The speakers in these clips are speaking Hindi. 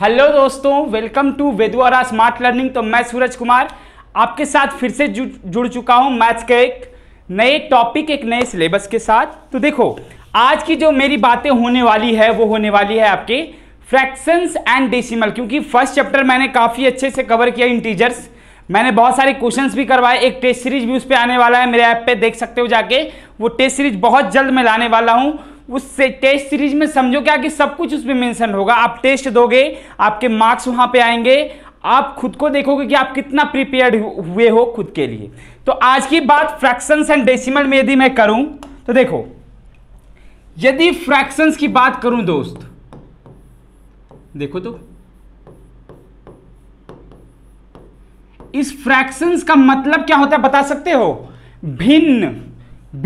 हेलो दोस्तों वेलकम टू वेदुआरा स्मार्ट लर्निंग तो मैं सूरज कुमार आपके साथ फिर से जु, जुड़ चुका हूं मैथ्स के एक नए टॉपिक एक नए सिलेबस के साथ तो देखो आज की जो मेरी बातें होने वाली है वो होने वाली है आपके फ्रैक्शंस एंड डेसिमल क्योंकि फर्स्ट चैप्टर मैंने काफ़ी अच्छे से कवर किया इंटीजर्स मैंने बहुत सारे क्वेश्चंस भी करवाए एक टेस्ट सीरीज भी उस पर आने वाला है मेरे ऐप पे देख सकते हो जाके वो टेस्ट सीरीज बहुत जल्द मैं लाने वाला हूँ उस टेस्ट सीरीज में समझो क्या कि सब कुछ उसमें मेंशन होगा आप टेस्ट दोगे आपके मार्क्स वहां पे आएंगे आप खुद को देखोगे कि आप कितना प्रिपेयर हुए हो खुद के लिए तो आज की बात फ्रैक्शंस एंड डेसिमल में यदि मैं करूं तो देखो यदि फ्रैक्शंस की बात करूं दोस्त देखो तो इस फ्रैक्शंस का मतलब क्या होता है बता सकते हो भिन्न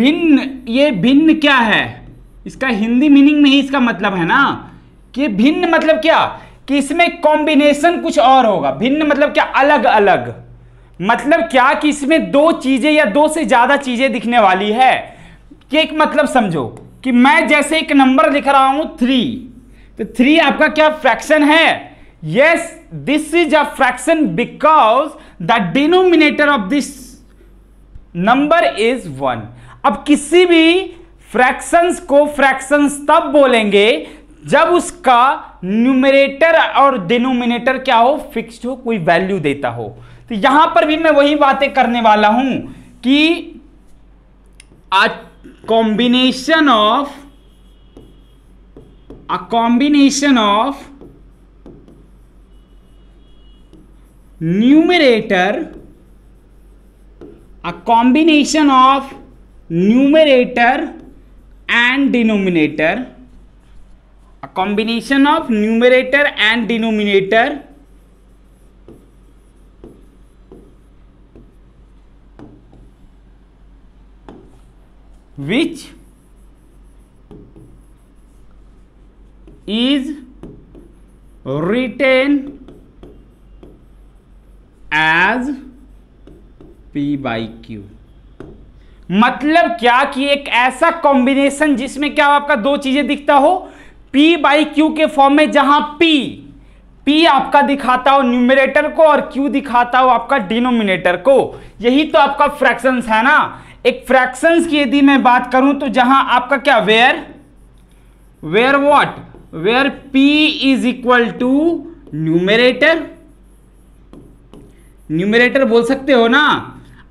भिन्न ये भिन्न क्या है इसका हिंदी मीनिंग में ही इसका मतलब है ना कि भिन्न मतलब क्या कि इसमें कॉम्बिनेशन कुछ और होगा भिन्न मतलब क्या अलग अलग मतलब क्या कि इसमें दो चीज़ें या दो से ज़्यादा चीज़ें दिखने वाली है कि एक मतलब समझो कि मैं जैसे एक नंबर लिख रहा हूं थ्री तो थ्री आपका क्या फ्रैक्शन है yes this is a fraction because the denominator of this number is one अब किसी भी फ्रैक्शंस को फ्रैक्शंस तब बोलेंगे जब उसका न्यूमिनेटर और डिनोमिनेटर क्या हो फिक्स्ड हो कोई वैल्यू देता हो तो यहां पर भी मैं वही बातें करने वाला हूं कि a combination of a combination of numerator a combination of numerator and denominator a combination of numerator and denominator which is written as P by Q. मतलब क्या कि एक ऐसा कॉम्बिनेशन जिसमें क्या आपका दो चीजें दिखता हो पी बाई क्यू के फॉर्म में जहां पी पी आपका दिखाता हो न्यूमिनेटर को और क्यू दिखाता हो आपका डिनोमिनेटर को यही तो आपका फ्रैक्शंस है ना एक फ्रैक्शंस की यदि मैं बात करूं तो जहां आपका क्या where where what where P is equal to numerator numerator बोल सकते हो ना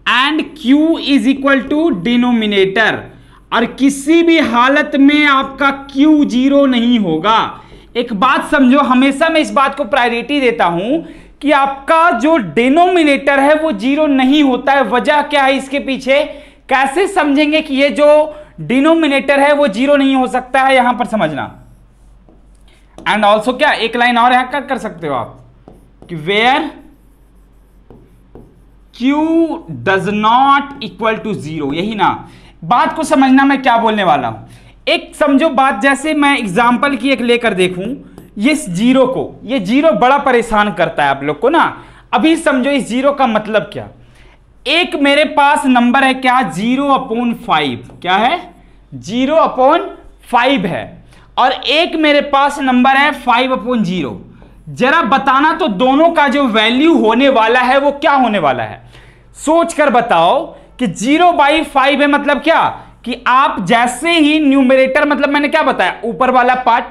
and Q is equal to denominator और किसी भी हालत में आपका Q जीरो नहीं होगा एक बात समझो हमेशा मैं इस बात को प्रायोरिटी देता हूं कि आपका जो डिनोमिनेटर है वो जीरो नहीं होता है वजह क्या है इसके पीछे कैसे समझेंगे कि ये जो डिनोमिनेटर है वो जीरो नहीं हो सकता है यहां पर समझना एंड ऑल्सो क्या एक लाइन और यहां कट कर सकते हो आप कि where Q does not equal to zero यही ना बात को समझना मैं क्या बोलने वाला हूं एक समझो बात जैसे मैं एग्जाम्पल की एक लेकर देखूं ये जीरो को ये जीरो बड़ा परेशान करता है आप लोग को ना अभी समझो इस जीरो का मतलब क्या एक मेरे पास नंबर है क्या जीरो अपॉन फाइव क्या है जीरो अपॉन फाइव है और एक मेरे पास नंबर है फाइव अपॉन जीरो जरा बताना तो दोनों का जो वैल्यू होने वाला है वो क्या होने वाला है सोचकर बताओ कि जीरो बाई फाइव है मतलब क्या कि आप जैसे ही न्यूमिनेटर मतलब मैंने क्या बताया ऊपर वाला पार्ट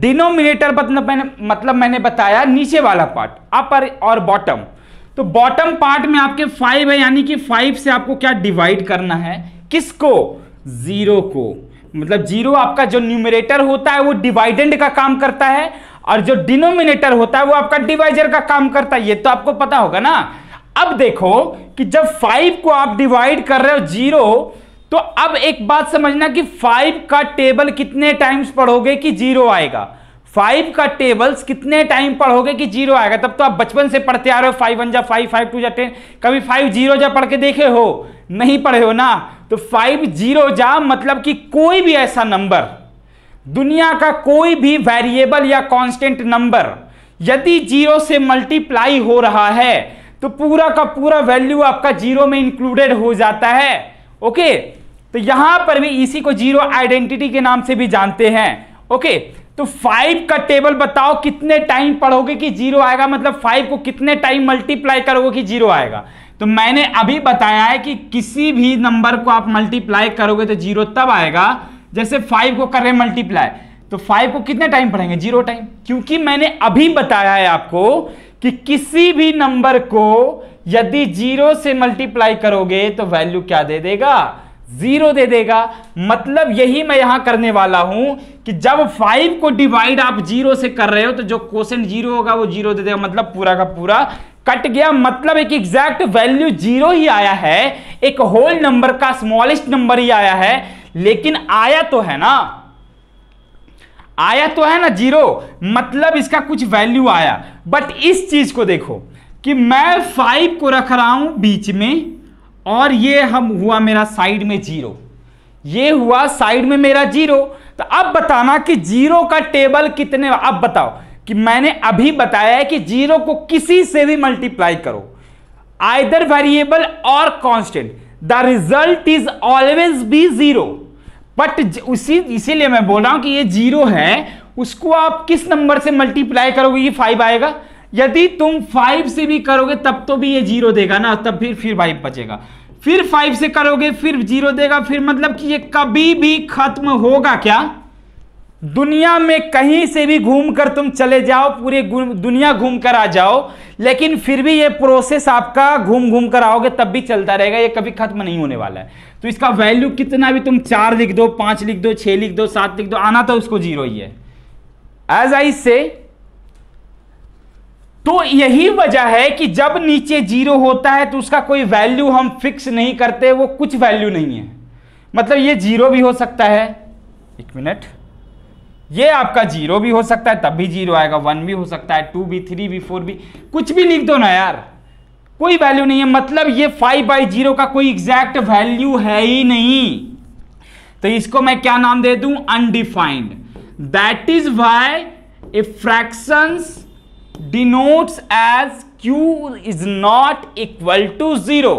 डिनोमिनेटर मतलब मैंने मतलब मैंने बताया नीचे वाला पार्ट अपर और बॉटम तो बॉटम पार्ट में आपके फाइव है यानी कि फाइव से आपको क्या डिवाइड करना है किसको जीरो को मतलब जीरो आपका जो न्यूमिनेटर होता है वो डिवाइडेंड का काम करता है और जो डिनोमिनेटर होता है वो आपका डिवाइजर का काम करता है ये तो आपको पता होगा ना अब देखो कि जब फाइव को आप डिवाइड कर रहे हो जीरो तो अब एक बात समझना कि फाइव का टेबल कितने टाइम्स पढ़ोगे कि जीरो आएगा फाइव का टेबल्स कितने टाइम पढ़ोगे कि जीरो आएगा तब तो आप बचपन से पढ़ते आ रहे हो फाइव वन जा फाइव फाइव टू जा टेन कभी फाइव जीरो जा पढ़ के देखे हो नहीं पढ़े हो ना तो फाइव जीरो जा मतलब कि कोई भी ऐसा नंबर दुनिया का कोई भी वेरिएबल या कांस्टेंट नंबर यदि जीरो से मल्टीप्लाई हो रहा है तो पूरा का पूरा वैल्यू आपका जीरो में इंक्लूडेड हो जाता है ओके तो यहां पर भी इसी को जीरो आइडेंटिटी के नाम से भी जानते हैं ओके तो फाइव का टेबल बताओ कितने टाइम पढ़ोगे कि जीरो आएगा मतलब फाइव को कितने टाइम मल्टीप्लाई करोगे कि जीरो आएगा तो मैंने अभी बताया है कि किसी भी नंबर को आप मल्टीप्लाई करोगे तो जीरो तब आएगा जैसे फाइव को कर रहे मल्टीप्लाई तो फाइव को कितने टाइम पढ़ेंगे जीरो टाइम क्योंकि मैंने अभी बताया है आपको कि किसी भी नंबर को यदि जीरो से मल्टीप्लाई करोगे तो वैल्यू क्या दे देगा जीरो दे देगा मतलब यही मैं यहां करने वाला हूं कि जब फाइव को डिवाइड आप जीरो से कर रहे हो तो जो क्वेश्चन जीरो होगा वो जीरो दे देगा मतलब पूरा का पूरा कट गया मतलब एक एग्जैक्ट वैल्यू जीरो ही आया है एक होल नंबर का स्मॉलेस्ट नंबर ही आया है लेकिन आया तो है ना आया तो है ना जीरो मतलब इसका कुछ वैल्यू आया बट इस चीज को देखो कि मैं फाइव को रख रहा हूं बीच में और ये हम हुआ मेरा साइड में जीरो ये हुआ साइड में मेरा जीरो तो अब बताना कि जीरो का टेबल कितने अब बताओ कि मैंने अभी बताया है कि जीरो को किसी से भी मल्टीप्लाई करो आइदर वेरिएबल और constant the result is always be zero but उसी इसीलिए मैं बोल रहा हूं कि ये जीरो है उसको आप किस नंबर से मल्टीप्लाई करोगे ये फाइव आएगा यदि तुम फाइव से भी करोगे तब तो भी ये जीरो देगा ना तब फिर फिर फाइव बचेगा फिर फाइव से करोगे फिर जीरो देगा फिर मतलब कि ये कभी भी खत्म होगा क्या दुनिया में कहीं से भी घूमकर तुम चले जाओ पूरे दुनिया घूम कर आ जाओ लेकिन फिर भी ये प्रोसेस आपका घूम घूम कर आओगे तब भी चलता रहेगा ये कभी खत्म नहीं होने वाला है तो इसका वैल्यू कितना भी तुम चार लिख दो पांच लिख दो छह लिख दो सात लिख दो आना तो उसको जीरो ही है एज आई से तो यही वजह है कि जब नीचे जीरो होता है तो उसका कोई वैल्यू हम फिक्स नहीं करते वो कुछ वैल्यू नहीं है मतलब ये जीरो भी हो सकता है एक मिनट ये आपका जीरो भी हो सकता है तब भी जीरो आएगा वन भी हो सकता है टू भी थ्री भी फोर भी कुछ भी लिख दो ना यार कोई वैल्यू नहीं है मतलब ये फाइव बाई जीरो का कोई एग्जैक्ट वैल्यू है ही नहीं तो इसको मैं क्या नाम दे दू undefined that is why a denotes as Q is not equal to zero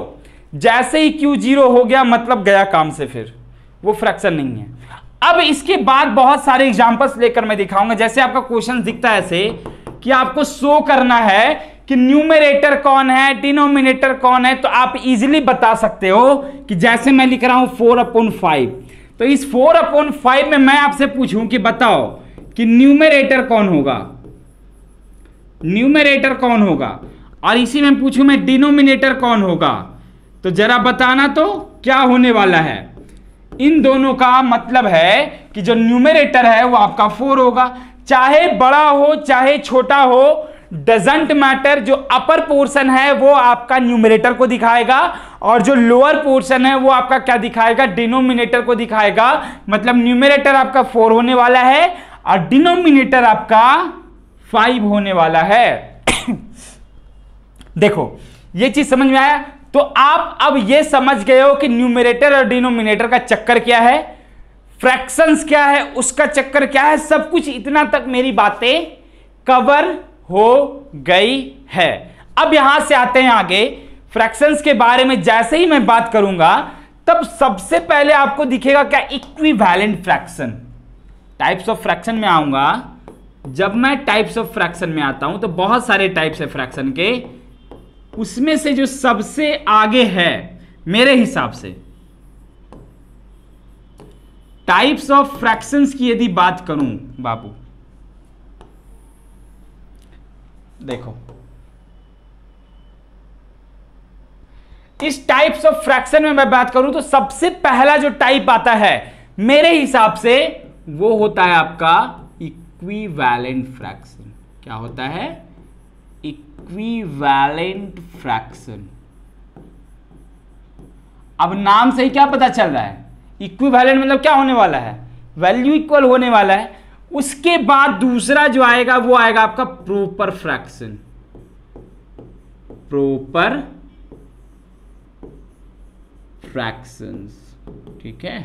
जैसे ही क्यू जीरो हो गया मतलब गया काम से फिर वो फ्रैक्शन नहीं है अब इसके बाद बहुत सारे एग्जाम्पल्स लेकर मैं दिखाऊंगा जैसे आपका क्वेश्चन दिखता है ऐसे कि आपको शो करना है कि न्यूमरेटर कौन है डिनोमिनेटर कौन है तो आप इजीली बता सकते हो कि जैसे मैं लिख रहा हूं फोर अपॉन फाइव तो इस फोर अपॉन फाइव में मैं आपसे पूछूं कि बताओ कि न्यूमरेटर कौन होगा न्यूमरेटर कौन होगा और इसी में पूछूं मैं डिनोमिनेटर कौन होगा तो जरा बताना तो क्या होने वाला है इन दोनों का मतलब है कि जो न्यूमेरेटर है वो आपका फोर होगा चाहे बड़ा हो चाहे छोटा हो डजेंट मैटर जो अपर पोर्शन है वो आपका न्यूमरेटर को दिखाएगा और जो लोअर पोर्शन है वो आपका क्या दिखाएगा डिनोमिनेटर को दिखाएगा मतलब न्यूमरेटर आपका फोर होने वाला है और डिनोमिनेटर आपका फाइव होने वाला है देखो ये चीज समझ में आया तो आप अब यह समझ गए हो कि न्यूमिनेटर और डिनोमिनेटर का चक्कर क्या है फ्रैक्शंस क्या है उसका चक्कर क्या है सब कुछ इतना तक मेरी बातें कवर हो गई है अब यहां से आते हैं आगे फ्रैक्शंस के बारे में जैसे ही मैं बात करूंगा तब सबसे पहले आपको दिखेगा क्या equivalent fraction types of fraction में आऊंगा जब मैं टाइप्स ऑफ फ्रैक्शन में आता हूं तो बहुत सारे टाइप्स है फ्रैक्शन के उसमें से जो सबसे आगे है मेरे हिसाब से टाइप्स ऑफ फ्रैक्शंस की यदि बात करूं बाबू देखो इस टाइप्स ऑफ फ्रैक्शन में मैं बात करूं तो सबसे पहला जो टाइप आता है मेरे हिसाब से वो होता है आपका वैलेंट फ्रैक्शन क्या होता है इक्विवेलेंट फ्रैक्शन अब नाम से ही क्या पता चल रहा है इक्विवेलेंट मतलब क्या होने वाला है वैल्यू इक्वल होने वाला है उसके बाद दूसरा जो आएगा वो आएगा आपका प्रोपर फ्रैक्शन प्रोपर फ्रैक्शंस ठीक है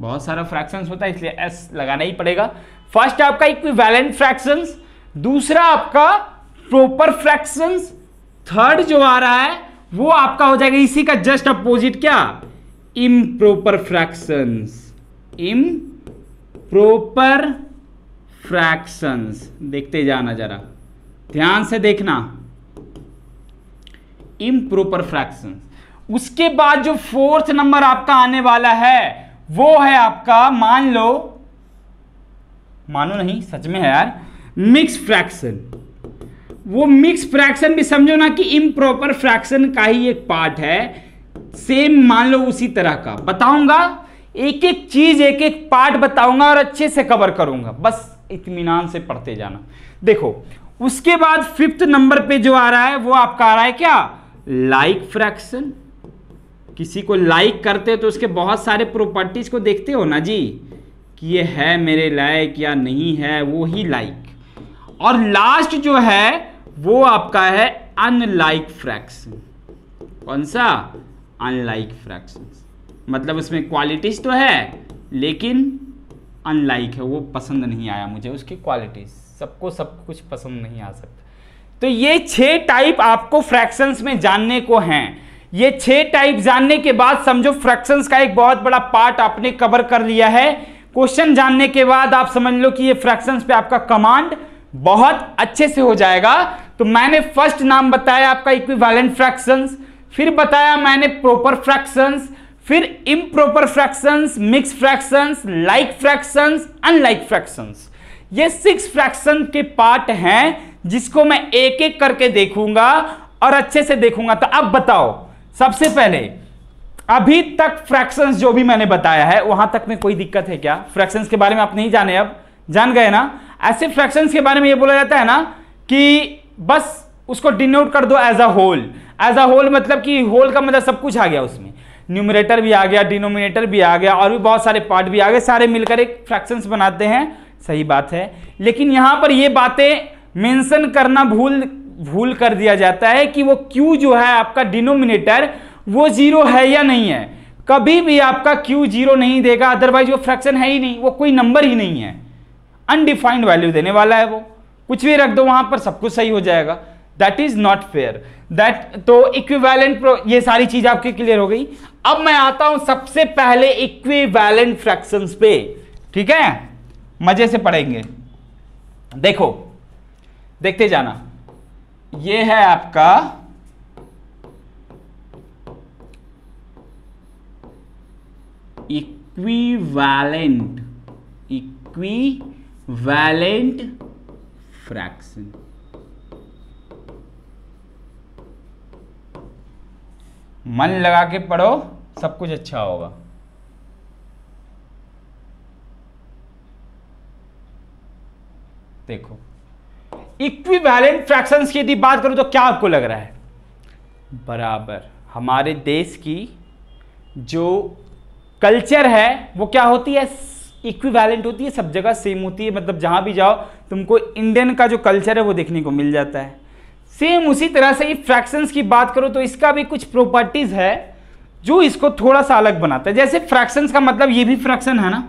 बहुत सारा फ्रैक्शंस होता है इसलिए एस लगाना ही पड़ेगा फर्स्ट आपका इक्विवेलेंट फ्रैक्शंस दूसरा आपका प्रॉपर फ्रैक्शन थर्ड जो आ रहा है वो आपका हो जाएगा इसी का जस्ट अपोजिट क्या improper fraction improper fraction देखते जाना जरा ध्यान से देखना इम प्रोपर फ्रैक्शन उसके बाद जो फोर्थ नंबर आपका आने वाला है वो है आपका मान लो मानो नहीं सच में है यार मिक्स फ्रैक्शन वो मिक्स फ्रैक्शन भी समझो ना कि इम्प्रॉपर फ्रैक्शन का ही एक पार्ट है सेम मान लो उसी तरह का बताऊंगा एक एक चीज एक एक पार्ट बताऊंगा और अच्छे से कवर करूंगा बस इतमान से पढ़ते जाना देखो उसके बाद फिफ्थ नंबर पे जो आ रहा है वो आपका आ रहा है क्या लाइक like फ्रैक्शन किसी को लाइक like करते हो तो उसके बहुत सारे प्रॉपर्टीज को देखते हो ना जी कि ये है मेरे लायक या नहीं है वो ही लाइक और लास्ट जो है वो आपका है अनलाइक फ्रैक्शन कौन सा अनलाइक फ्रैक्शन मतलब उसमें क्वालिटीज तो है लेकिन अनलाइक है वो पसंद नहीं आया मुझे उसकी क्वालिटीज सबको सब कुछ पसंद नहीं आ सकता तो ये छह टाइप आपको फ्रैक्शंस में जानने को हैं ये छह टाइप जानने के बाद समझो फ्रैक्शंस का एक बहुत बड़ा पार्ट आपने कवर कर लिया है क्वेश्चन जानने के बाद आप समझ लो कि ये फ्रैक्शंस पे आपका कमांड बहुत अच्छे से हो जाएगा तो मैंने फर्स्ट नाम बताया आपका इक्विवेलेंट फ्रैक्शंस फिर बताया मैंने प्रॉपर फ्रैक्शंस फिर improper fractions mix fractions like fractions unlike fractions ये सिक्स फ्रैक्शन के पार्ट हैं जिसको मैं एक एक करके देखूंगा और अच्छे से देखूंगा तो अब बताओ सबसे पहले अभी तक फ्रैक्शंस जो भी मैंने बताया है वहां तक में कोई दिक्कत है क्या फ्रैक्शंस के बारे में आप नहीं जाने अब जान गए ना ऐसे फ्रैक्शन के बारे में ये बोला जाता है ना कि बस उसको डिनोट कर दो as a whole as a whole मतलब कि होल का मतलब सब कुछ आ गया उसमें न्यूमिनेटर भी आ गया डिनोमिनेटर भी आ गया और भी बहुत सारे पार्ट भी आ गए सारे मिलकर एक फ्रैक्शंस बनाते हैं सही बात है लेकिन यहाँ पर ये बातें मेंशन करना भूल भूल कर दिया जाता है कि वो क्यू जो है आपका डिनोमिनेटर वो जीरो है या नहीं है कभी भी आपका क्यू जीरो नहीं देगा अदरवाइज वो फ्रैक्शन है ही नहीं वो कोई नंबर ही नहीं है अनडिफाइंड वैल्यू देने वाला है वो कुछ भी रख दो वहां पर सब कुछ सही हो जाएगा that is not fair that तो इक्विवेलेंट ये सारी चीज आपकी क्लियर हो गई अब मैं आता हूं सबसे पहले इक्विवेलेंट फ्रैक्शंस पे ठीक है मजे से पढ़ेंगे देखो देखते जाना ये है आपका इक्विवेलेंट इक्वी वैलेंट फ्रैक्शन मन लगा के पढ़ो सब कुछ अच्छा होगा देखो इक्विवेलेंट फ्रैक्शंस की यदि बात करूं तो क्या आपको लग रहा है बराबर हमारे देश की जो कल्चर है वो क्या होती है इक्विवेलेंट होती है सब जगह सेम होती है मतलब जहाँ भी जाओ तुमको इंडियन का जो कल्चर है वो देखने को मिल जाता है सेम उसी तरह से फ्रैक्शन की बात करो तो इसका भी कुछ प्रॉपर्टीज़ है जो इसको थोड़ा सा अलग बनाता है जैसे फ्रैक्शंस का मतलब ये भी फ्रैक्शन है ना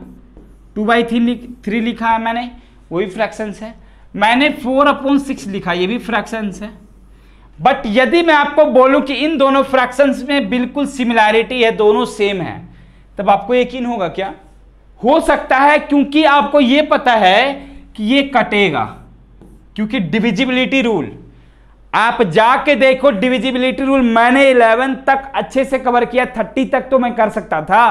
टू बाई थ्री थ्री लिखा है मैंने वही फ्रैक्शंस है मैंने फोर अपॉन सिक्स लिखा ये भी फ्रैक्शंस है बट यदि मैं आपको बोलूं कि इन दोनों फ्रैक्शंस में बिल्कुल सिमिलैरिटी है दोनों सेम है तब आपको यकीन होगा क्या हो सकता है क्योंकि आपको यह पता है कि यह कटेगा क्योंकि डिविजिबिलिटी रूल आप जाके देखो डिविजिबिलिटी रूल मैंने 11 तक अच्छे से कवर किया 30 तक तो मैं कर सकता था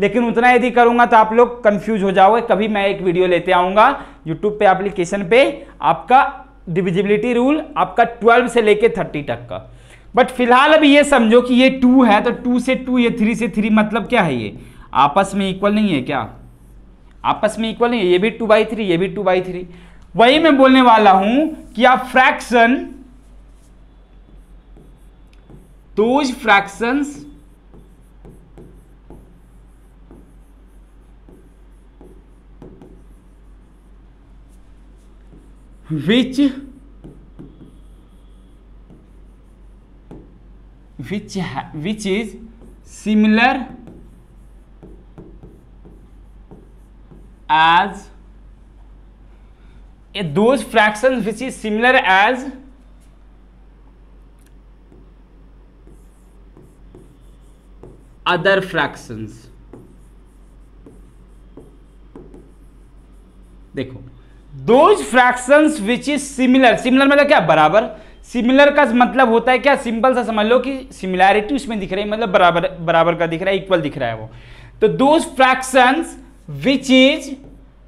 लेकिन उतना यदि करूंगा तो आप लोग कंफ्यूज हो जाओगे कभी मैं एक वीडियो लेते आऊंगा यूट्यूब पे एप्लीकेशन पे आपका डिविजिबिलिटी रूल आपका 12 से लेके 30 तक का बट फिलहाल अभी ये समझो कि ये टू है तो टू से टू ये थ्री से थ्री मतलब क्या है ये आपस में इक्वल नहीं है क्या आपस में इक्वल नहीं है ये भी टू बाई थ्री ये भी टू बाई थ्री वही मैं बोलने वाला हूं कि आप फ्रैक्शन दो fractions which which which is similar as those fractions which is similar as other fractions देखो those fraction which is similar similar मतलब क्या बराबर सिमिलर का मतलब होता है क्या सिंपल सा समझ लो कि सिमिलैरिटी उसमें दिख रही है मतलब बराबर बराबर का दिख रहा है इक्वल दिख रहा है वो तो those fractions which is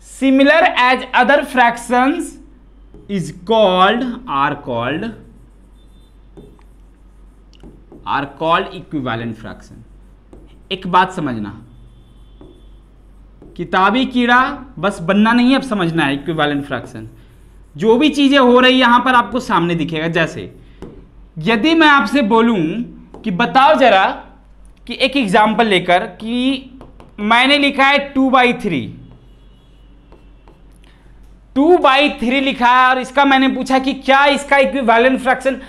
similar as other fractions is called are called are called equivalent fraction एक बात समझना किताबी कीड़ा बस बनना नहीं है अब समझना है इक्विवेलेंट फ्रैक्शन जो भी चीज़ें हो रही यहां पर आपको सामने दिखेगा जैसे यदि मैं आपसे बोलूं कि बताओ ज़रा कि एक एग्जाम्पल लेकर कि मैंने लिखा है two by three two by three लिखा है और इसका मैंने पूछा कि क्या इसका इक्विवेलेंट फ्रैक्शन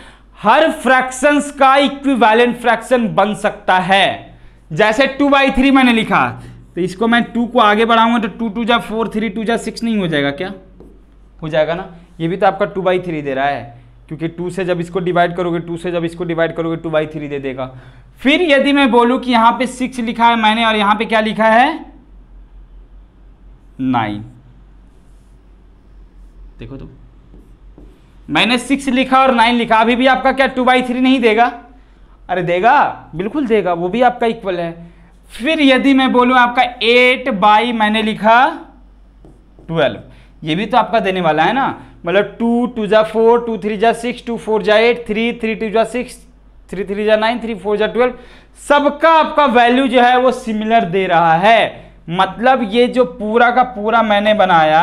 हर फ्रैक्शंस का इक्विवेलेंट फ्रैक्शन बन सकता है जैसे टू बाई थ्री मैंने लिखा तो इसको मैं टू को आगे बढ़ाऊंगा तो टू टू जा फोर थ्री टू जा सिक्स नहीं हो जाएगा क्या हो जाएगा ना ये भी तो आपका टू बाई थ्री दे रहा है क्योंकि टू से जब इसको डिवाइड करोगे टू से जब इसको डिवाइड करोगे टू बाई थ्री दे देगा फिर यदि मैं बोलूं कि यहां पे सिक्स लिखा है मैंने और यहां पे क्या लिखा है नाइन देखो तो मैंने सिक्स लिखा और नाइन लिखा अभी भी आपका क्या टू बाई थ्री नहीं देगा अरे देगा बिल्कुल देगा वो भी आपका इक्वल है फिर यदि मैं बोलू आपका एट बाई मैंने लिखा ट्वेल्व ये भी तो आपका देने वाला है ना मतलब टू टू जा फोर टू थ्री जा सिक्स टू फोर जा एट थ्री थ्री टू जा सिक्स थ्री थ्री जा नाइन थ्री फोर जा ट्वेल्व सबका आपका वैल्यू जो है वो सिमिलर दे रहा है मतलब ये जो पूरा का पूरा मैंने बनाया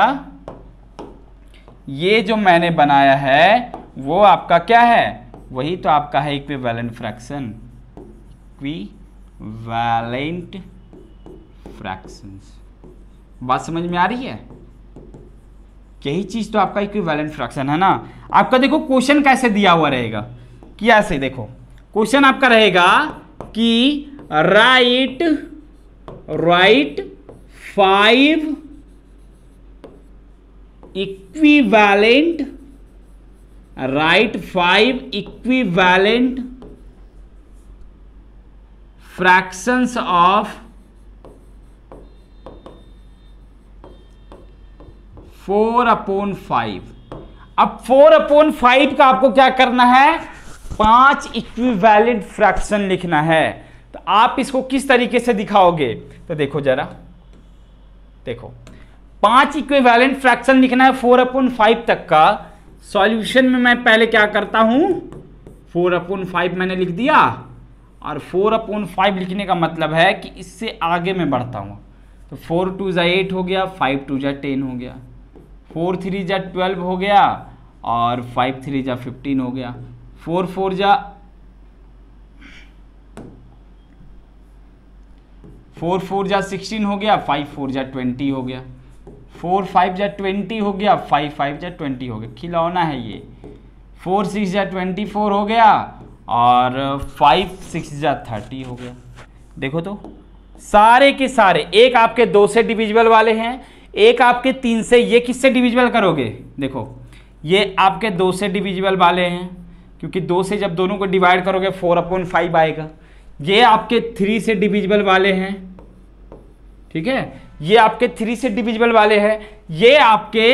ये जो मैंने बनाया है वो आपका क्या है वही तो आपका है equivalent fraction equivalent fractions बात समझ में आ रही है यही चीज़ तो आपका इक्विवेलेंट फ्रैक्शन है ना आपका देखो क्वेश्चन कैसे दिया हुआ रहेगा कि ऐसे देखो क्वेश्चन आपका रहेगा कि write write five equivalent write five equivalent fractions of four upon five अब फोर अपोन फाइव का आपको क्या करना है पांच इक्विवेलेंट फ्रैक्शन लिखना है तो आप इसको किस तरीके से दिखाओगे तो देखो जरा देखो पांच इक्विवेलेंट फ्रैक्शन लिखना है फोर अपोन फाइव तक का सॉल्यूशन में मैं पहले क्या करता हूं फोर अपोन फाइव मैंने लिख दिया और फोर अपोन फाइव लिखने का मतलब है कि इससे आगे मैं बढ़ता हूं तो फोर टू जै एट हो गया फाइव टू जै टेन हो गया फोर थ्री जा ट्वेल्व हो गया और फाइव थ्री जा फिफ्टीन हो गया फोर फोर जा फोर फोर जा सिक्सटीन हो गया फाइव फोर जा ट्वेंटी हो गया फोर फाइव जा ट्वेंटी हो गया फाइव फाइव जा ट्वेंटी हो गया खिलौना है ये फोर सिक्स जा ट्वेंटी फोर हो गया और फाइव सिक्स जा थर्टी हो गया देखो तो सारे के सारे एक आपके दो से डिविजिबल वाले हैं एक आपके तीन से ये किससे डिविजिबल करोगे देखो ये आपके दो से डिविजिबल वाले हैं क्योंकि दो से जब दोनों को डिवाइड करोगे फोर अपॉन फाइव आएगा ये आपके थ्री से डिविजिबल वाले हैं ठीक है ये आपके थ्री से डिविजिबल वाले हैं ये आपके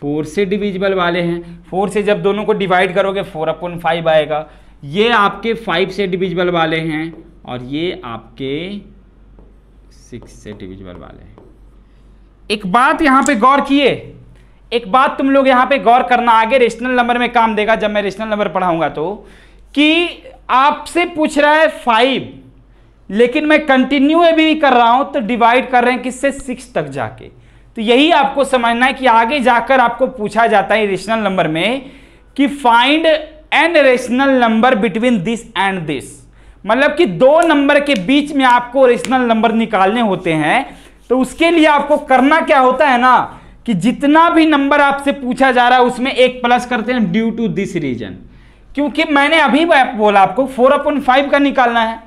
फोर से डिविजिबल वाले हैं फोर से जब दोनों को डिवाइड करोगे फोर अपॉन फाइव आएगा ये आपके फाइव से डिविजिबल वाले हैं और ये आपके सिक्स से डिविजिबल वाले हैं एक बात यहां पे गौर किए एक बात तुम लोग यहां पे गौर करना आगे रेशनल नंबर में काम देगा जब मैं रेशनल नंबर पढ़ाऊंगा तो कि आपसे पूछ रहा है फाइव लेकिन मैं कंटिन्यू भी कर रहा हूं तो डिवाइड कर रहे हैं किससे सिक्स तक जाके तो यही आपको समझना है कि आगे जाकर आपको पूछा जाता है रेशनल नंबर में कि find an rational number between this and this मतलब कि दो नंबर के बीच में आपको रेशनल नंबर निकालने होते हैं तो उसके लिए आपको करना क्या होता है ना कि जितना भी नंबर आपसे पूछा जा रहा है उसमें एक प्लस करते हैं ड्यू टू दिस रीजन क्योंकि मैंने अभी बोला आपको फोर अपॉइंट फाइव का निकालना है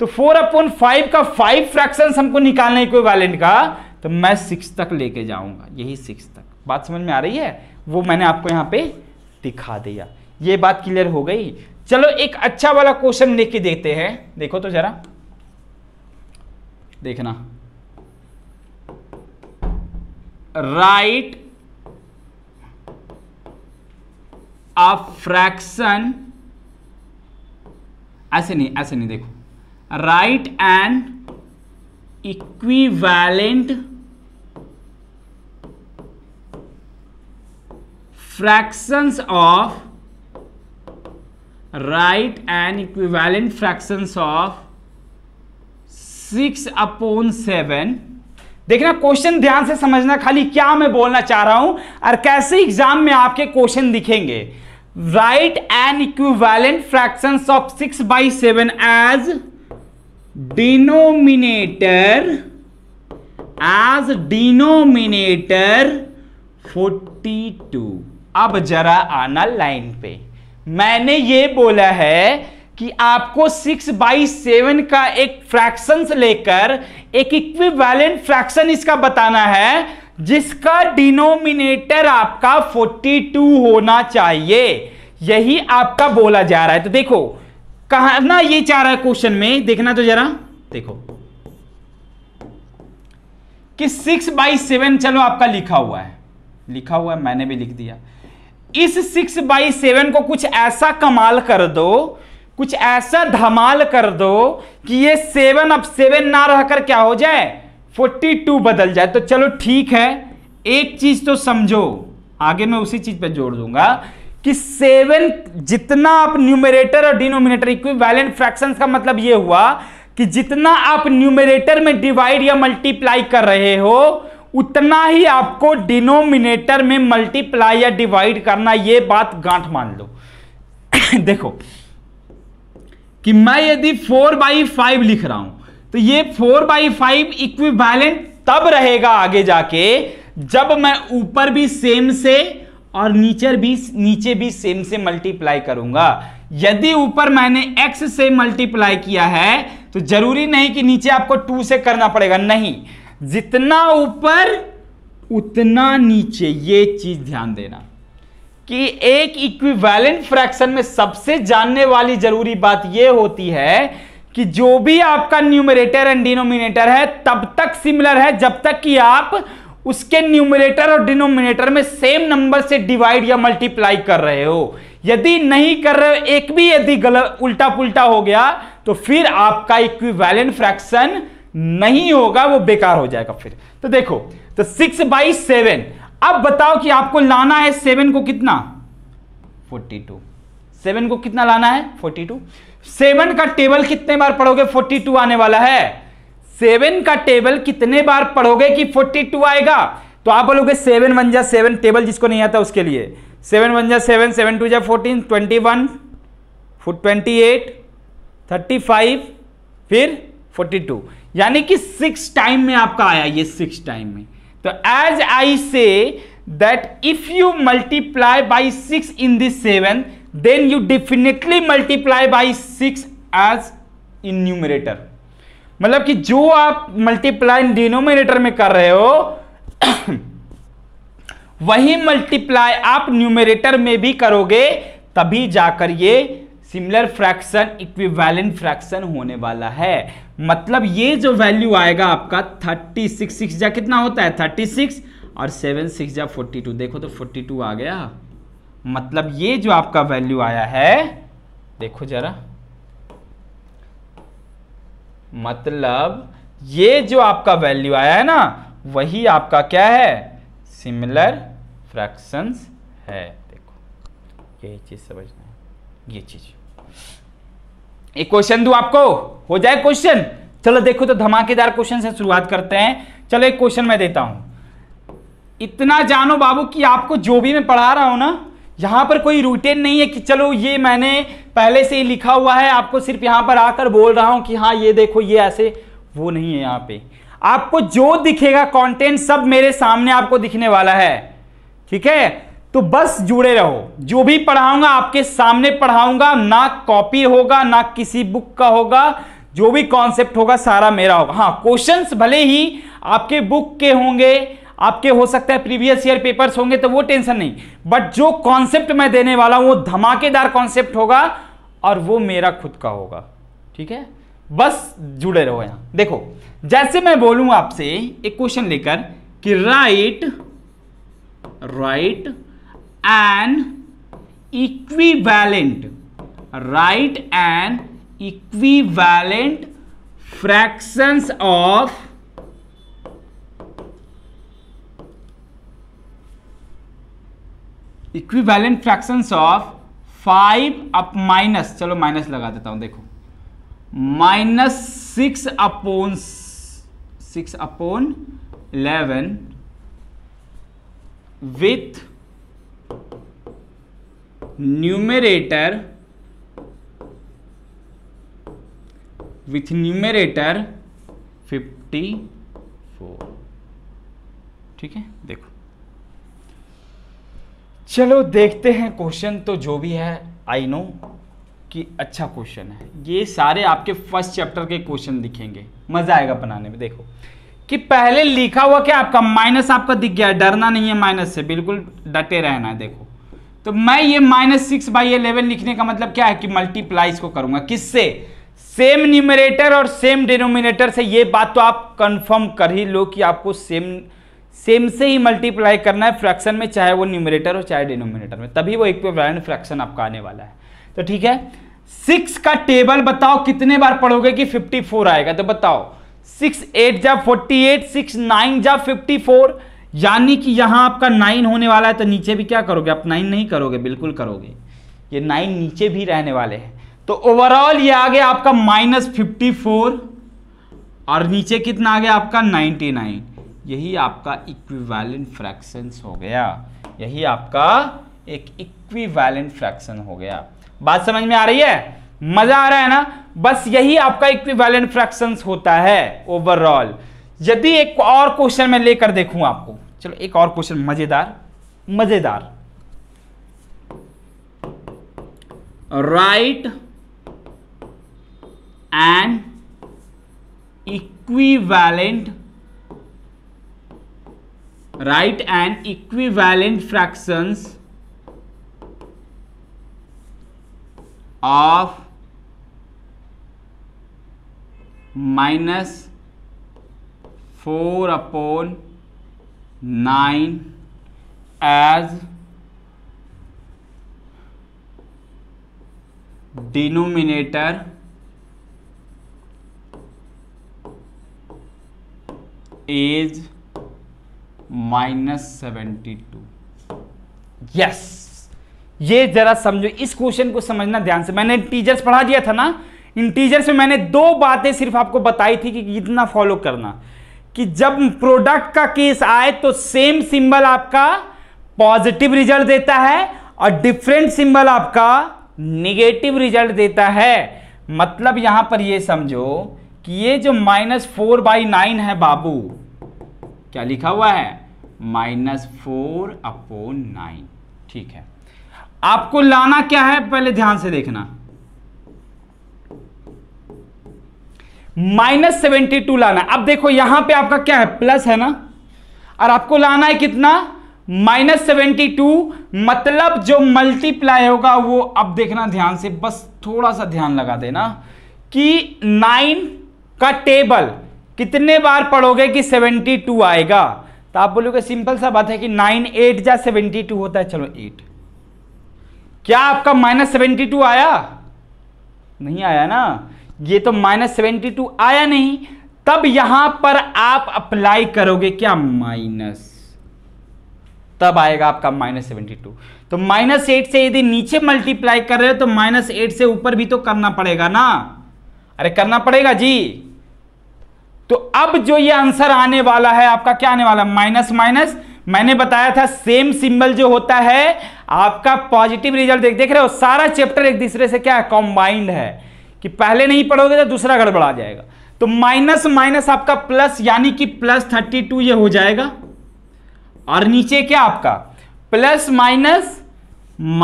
तो फोर अपॉइंट फाइव का फाइव फ्रैक्शन हमको निकालना है वैलेंट का तो मैं सिक्स तक लेके जाऊंगा यही सिक्स तक बात समझ में आ रही है वो मैंने आपको यहाँ पे दिखा दिया ये बात क्लियर हो गई चलो एक अच्छा वाला क्वेश्चन लेके देखते हैं देखो तो जरा देखना राइट अ फ्रैक्शन ऐसे नहीं ऐसे नहीं देखो write and equivalent fraction of write and equivalent fraction of six upon seven देखना क्वेश्चन ध्यान से समझना खाली क्या मैं बोलना चाह रहा हूं और कैसे एग्जाम में आपके क्वेश्चन दिखेंगे write an equivalent fraction of six by seven as denominator as denominator forty two अब जरा आना लाइन पे मैंने ये बोला है कि आपको सिक्स बाई सेवन का एक फ्रैक्शन लेकर एक इक्विवेलेंट फ्रैक्शन इसका बताना है जिसका डिनोमिनेटर आपका फोर्टी टू होना चाहिए यही आपका बोला जा रहा है तो देखो कहा ना ये चाह रहा है क्वेश्चन में देखना तो जरा देखो कि सिक्स बाई सेवन चलो आपका लिखा हुआ है लिखा हुआ है मैंने भी लिख दिया इस सिक्स बाई सेवन को कुछ ऐसा कमाल कर दो कुछ ऐसा धमाल कर दो कि ये सेवन अब सेवन ना रहकर क्या हो जाए फोर्टी टू बदल जाए तो चलो ठीक है एक चीज तो समझो आगे मैं उसी चीज पे जोड़ दूंगा कि सेवन जितना आप न्यूमरेटर और डिनोमिनेटर इक्विवेलेंट फ्रैक्शंस का मतलब ये हुआ कि जितना आप न्यूमरेटर में डिवाइड या मल्टीप्लाई कर रहे हो उतना ही आपको डिनोमिनेटर में मल्टीप्लाई या डिवाइड करना ये बात गांठ मान लो देखो कि मैं यदि फोर बाई फाइव लिख रहा हूं तो ये फोर बाई फाइव इक्विवेलेंट तब रहेगा आगे जाके जब मैं ऊपर भी सेम से और नीचे भी नीचे भी सेम से मल्टीप्लाई करूंगा यदि ऊपर मैंने x से मल्टीप्लाई किया है तो जरूरी नहीं कि नीचे आपको टू से करना पड़ेगा नहीं जितना ऊपर उतना नीचे ये चीज ध्यान देना कि एक इक्विवेलेंट फ्रैक्शन में सबसे जानने वाली जरूरी बात यह होती है कि जो भी आपका न्यूमरेटर एंड डिनोमिनेटर है तब तक सिमिलर है जब तक कि आप उसके न्यूमरेटर और डिनोमिनेटर में सेम नंबर से डिवाइड या मल्टीप्लाई कर रहे हो यदि नहीं कर रहे हो एक भी यदि गलत उल्टा पुल्टा हो गया तो फिर आपका इक्विवेलेंट फ्रैक्शन नहीं होगा वो बेकार हो जाएगा फिर तो देखो तो सिक्स बाई सेवन अब बताओ कि आपको लाना है सेवन को कितना फोर्टी टू सेवन को कितना लाना है फोर्टी टू सेवन का टेबल कितने बार पढ़ोगे फोर्टी टू आने वाला है सेवन का टेबल कितने बार पढ़ोगे कि फोर्टी टू आएगा तो आप बोलोगे सेवन वन जा सेवन टेबल जिसको नहीं आता उसके लिए सेवन वन जा सेवन सेवन टू जा fourteen twenty one twenty eight thirty five फिर फोर्टी टू यानी कि सिक्स टाइम में आपका आया ये सिक्स टाइम में तो as I say that if you multiply by six in this seven then you definitely multiply by six as in numerator मतलब कि जो आप मल्टीप्लाई डिनोमिनेटर में कर रहे हो वही मल्टीप्लाई आप न्यूमिनेटर में भी करोगे तभी जाकर ये सिमिलर फ्रैक्शन इक्विवेलेंट फ्रैक्शन होने वाला है मतलब ये जो वैल्यू आएगा आपका थर्टी सिक्स सिक्स जा कितना होता है थर्टी सिक्स और सेवन सिक्स जा फोर्टी टू देखो तो फोर्टी टू आ गया मतलब ये जो आपका वैल्यू आया है देखो जरा मतलब ये जो आपका वैल्यू आया है ना वही आपका क्या है सिमिलर फ्रैक्शंस है देखो यही चीज़ समझना है ये चीज़ एक क्वेश्चन दू आपको हो जाए क्वेश्चन चलो देखो तो धमाकेदार क्वेश्चन से शुरुआत करते हैं चलो एक क्वेश्चन मैं देता हूं इतना जानो बाबू कि आपको जो भी मैं पढ़ा रहा हूं ना यहां पर कोई रूटीन नहीं है कि चलो ये मैंने पहले से ही लिखा हुआ है आपको सिर्फ यहां पर आकर बोल रहा हूं कि हाँ ये देखो ये ऐसे वो नहीं है यहाँ पे आपको जो दिखेगा कंटेंट सब मेरे सामने आपको दिखने वाला है ठीक है तो बस जुड़े रहो जो भी पढ़ाऊंगा आपके सामने पढ़ाऊंगा ना कॉपी होगा ना किसी बुक का होगा जो भी कॉन्सेप्ट होगा सारा मेरा होगा हाँ क्वेश्चंस भले ही आपके बुक के होंगे आपके हो सकता है प्रीवियस ईयर पेपर्स होंगे तो वो टेंशन नहीं बट जो कॉन्सेप्ट मैं देने वाला हूं वो धमाकेदार कॉन्सेप्ट होगा और वो मेरा खुद का होगा ठीक है बस जुड़े रहो यहां देखो जैसे मैं बोलूंगा आपसे एक क्वेश्चन लेकर कि write write an equivalent write an equivalent fractions of equivalent fractions of five up minus चलो माइनस लगा देता हूं देखो minus six upon six upon eleven with numerator with numerator 54 ठीक है देखो चलो देखते हैं क्वेश्चन तो जो भी है आई नो कि अच्छा क्वेश्चन है ये सारे आपके फर्स्ट चैप्टर के क्वेश्चन दिखेंगे मजा आएगा बनाने में देखो कि पहले लिखा हुआ क्या आपका माइनस आपका दिख गया डरना नहीं है माइनस से बिल्कुल डटे रहना है देखो तो मैं ये माइनस सिक्स बाई एलेवन लिखने का मतलब क्या है कि मल्टीप्लाई इसको करूंगा किससे सेम न्यूमरेटर और सेम डिनोमिनेटर से ये बात तो आप कंफर्म कर ही लो कि आपको सेम सेम से ही मल्टीप्लाई करना है फ्रैक्शन में चाहे वो न्यूमरेटर हो चाहे डिनोमिनेटर में तभी वो एक फ्रैक्शन आपका आने वाला है तो ठीक है सिक्स का टेबल बताओ कितने बार पढ़ोगे कि फिफ्टी आएगा तो बताओ सिक्स एट जा फोर्टी एट सिक्स नाइन जा फिफ्टी फोर यानी कि यहां आपका नाइन होने वाला है तो नीचे भी क्या करोगे आप नाइन नहीं करोगे बिल्कुल करोगे ये नाइन नीचे भी रहने वाले हैं तो ओवरऑल ये आ गया आपका माइनस फिफ्टी फोर और नीचे कितना आ गया आपका नाइनटी नाइन यही आपका इक्विवेलेंट फ्रैक्शंस हो गया यही आपका एक इक्विवेलेंट फ्रैक्शन हो गया बात समझ में आ रही है मजा आ रहा है ना बस यही आपका इक्विवेलेंट फ्रैक्शंस होता है ओवरऑल यदि एक और क्वेश्चन में लेकर देखूं आपको चलो एक और क्वेश्चन मजेदार मजेदार write and equivalent write and equivalent fractions of minus four upon nine as denominator as minus seventy two yes ये जरा समझो इस क्वेश्चन को समझना ध्यान से मैंने टीचर्स पढ़ा दिया था ना इन इंटीजर्स में मैंने दो बातें सिर्फ आपको बताई थी कि कितना फॉलो करना कि जब प्रोडक्ट का केस आए तो सेम सिंबल आपका पॉजिटिव रिजल्ट देता है और डिफरेंट सिंबल आपका निगेटिव रिजल्ट देता है मतलब यहां पर ये समझो कि ये जो माइनस फोर बाई नाइन है बाबू क्या लिखा हुआ है माइनस फोर अपोन नाइन ठीक है आपको लाना क्या है पहले ध्यान से देखना माइनस सेवेंटी टू लाना है अब देखो यहां पे आपका क्या है प्लस है ना और आपको लाना है कितना माइनस सेवेंटी टू मतलब जो मल्टीप्लाई होगा वो अब देखना ध्यान से बस थोड़ा सा ध्यान लगा देना कि नाइन का टेबल कितने बार पढ़ोगे कि सेवेंटी टू आएगा तो आप बोलोगे सिंपल सा बात है कि नाइन एट या सेवेंटी टू होता है चलो एट क्या आपका माइनस सेवेंटी टू आया नहीं आया ना ये तो माइनस सेवेंटी टू आया नहीं तब यहां पर आप अप्लाई करोगे क्या माइनस तब आएगा आपका माइनस सेवेंटी टू तो माइनस एट से यदि नीचे मल्टीप्लाई कर रहे हो तो माइनस एट से ऊपर भी तो करना पड़ेगा ना अरे करना पड़ेगा जी तो अब जो ये आंसर आने वाला है आपका क्या आने वाला माइनस माइनस मैंने बताया था सेम सिंबल जो होता है आपका पॉजिटिव रिजल्ट देख देख रहे हो सारा चैप्टर एक दूसरे से क्या है कॉम्बाइंड है कि पहले नहीं पढ़ोगे तो दूसरा गड़बड़ा जाएगा तो माइनस माइनस आपका प्लस यानी कि प्लस थर्टी टू ये हो जाएगा और नीचे क्या आपका plus minus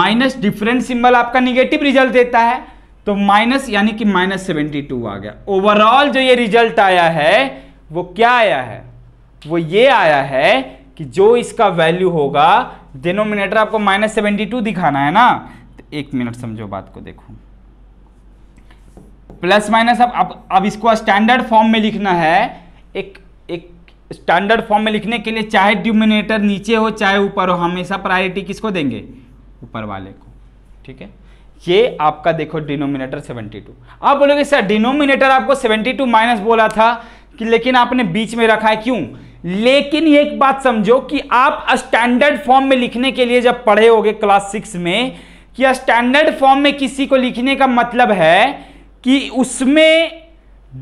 minus different symbol आपका निगेटिव रिजल्ट देता है तो माइनस यानी कि माइनस सेवेंटी टू आ गया ओवरऑल जो ये रिजल्ट आया है वो क्या आया है वो ये आया है कि जो इसका वैल्यू होगा डिनोमिनेटर आपको माइनस सेवेंटी टू दिखाना है ना तो एक मिनट समझो बात को देखो प्लस माइनस अब अब अब इसको स्टैंडर्ड फॉर्म में लिखना है एक एक स्टैंडर्ड फॉर्म में लिखने के लिए चाहे डिमिनेटर नीचे हो चाहे ऊपर हो हमेशा प्रायोरिटी किसको देंगे ऊपर वाले को ठीक है ये आपका देखो डिनोमिनेटर 72 आप बोलोगे सर डिनोमिनेटर आपको 72 माइनस बोला था कि लेकिन आपने बीच में रखा है क्यों लेकिन एक बात समझो कि आप स्टैंडर्ड फॉर्म में लिखने के लिए जब पढ़े होगे क्लास सिक्स में कि स्टैंडर्ड फॉर्म में किसी को लिखने का मतलब है कि उसमें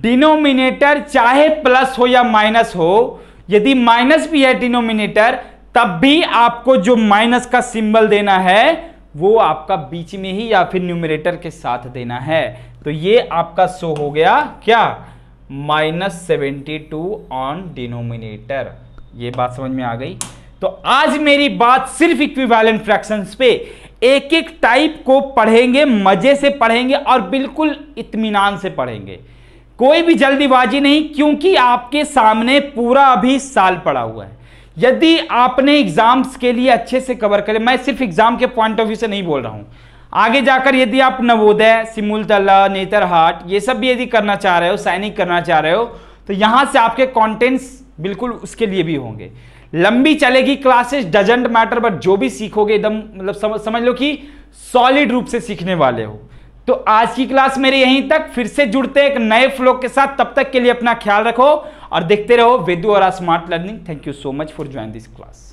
डिनोमिनेटर चाहे प्लस हो या माइनस हो यदि माइनस भी है डिनोमिनेटर तब भी आपको जो माइनस का सिंबल देना है वो आपका बीच में ही या फिर न्यूमिनेटर के साथ देना है तो ये आपका सो हो गया क्या minus seventy two on denominator ये बात समझ में आ गई तो आज मेरी बात सिर्फ इक्विवेलेंट फ्रैक्शंस पे एक एक टाइप को पढ़ेंगे मज़े से पढ़ेंगे और बिल्कुल इत्मीनान से पढ़ेंगे कोई भी जल्दीबाजी नहीं क्योंकि आपके सामने पूरा अभी साल पड़ा हुआ है यदि आपने एग्ज़ाम्स के लिए अच्छे से कवर करें मैं सिर्फ एग्ज़ाम के पॉइंट ऑफ व्यू से नहीं बोल रहा हूं आगे जाकर यदि आप नवोदय सिमुलतला नेतरहाट ये सब भी यदि करना चाह रहे हो सैनिक करना चाह रहे हो तो यहां से आपके कॉन्टेंट्स बिल्कुल उसके लिए भी होंगे लंबी चलेगी क्लासेस डजेंट मैटर बट जो भी सीखोगे एकदम मतलब समझ समझ लो कि सॉलिड रूप से सीखने वाले हो तो आज की क्लास मेरी यहीं तक फिर से जुड़ते एक नए फ्लो के साथ तब तक के लिए अपना ख्याल रखो और देखते रहो वेदू और smart learning thank you so much for join this class